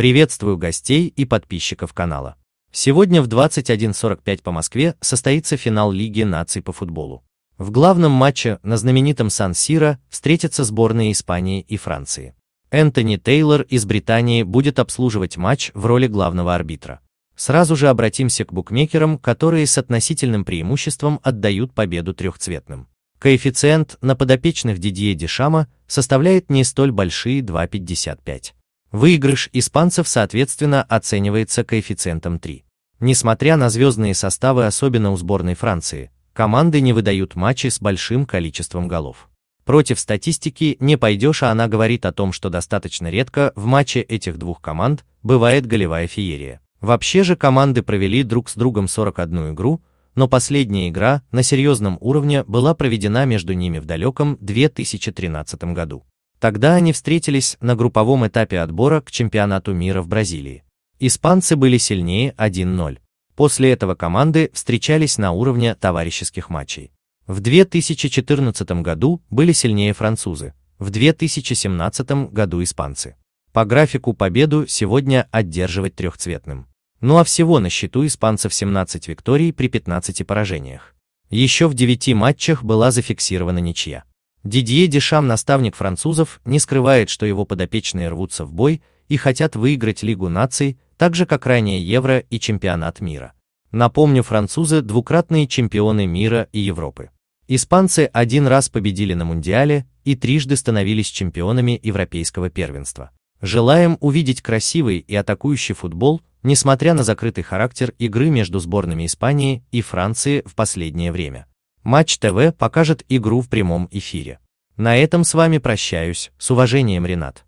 Приветствую гостей и подписчиков канала. Сегодня в 21.45 по Москве состоится финал Лиги наций по футболу. В главном матче на знаменитом Сан-Сиро встретятся сборные Испании и Франции. Энтони Тейлор из Британии будет обслуживать матч в роли главного арбитра. Сразу же обратимся к букмекерам, которые с относительным преимуществом отдают победу трехцветным. Коэффициент на подопечных Дидье Дешама составляет не столь большие 2,55. Выигрыш испанцев соответственно оценивается коэффициентом 3. Несмотря на звездные составы, особенно у сборной Франции, команды не выдают матчи с большим количеством голов. Против статистики не пойдешь, а она говорит о том, что достаточно редко в матче этих двух команд бывает голевая феерия. Вообще же команды провели друг с другом 41 игру, но последняя игра на серьезном уровне была проведена между ними в далеком 2013 году. Тогда они встретились на групповом этапе отбора к чемпионату мира в Бразилии. Испанцы были сильнее 1-0. После этого команды встречались на уровне товарищеских матчей. В 2014 году были сильнее французы, в 2017 году испанцы. По графику победу сегодня одерживать трехцветным. Ну а всего на счету испанцев 17 викторий при 15 поражениях. Еще в 9 матчах была зафиксирована ничья. Дидье Дешам, наставник французов, не скрывает, что его подопечные рвутся в бой и хотят выиграть Лигу наций, так же как ранее Евро и Чемпионат мира. Напомню, французы – двукратные чемпионы мира и Европы. Испанцы один раз победили на Мундиале и трижды становились чемпионами европейского первенства. Желаем увидеть красивый и атакующий футбол, несмотря на закрытый характер игры между сборными Испании и Франции в последнее время. Матч ТВ покажет игру в прямом эфире. На этом с вами прощаюсь, с уважением, Ренат.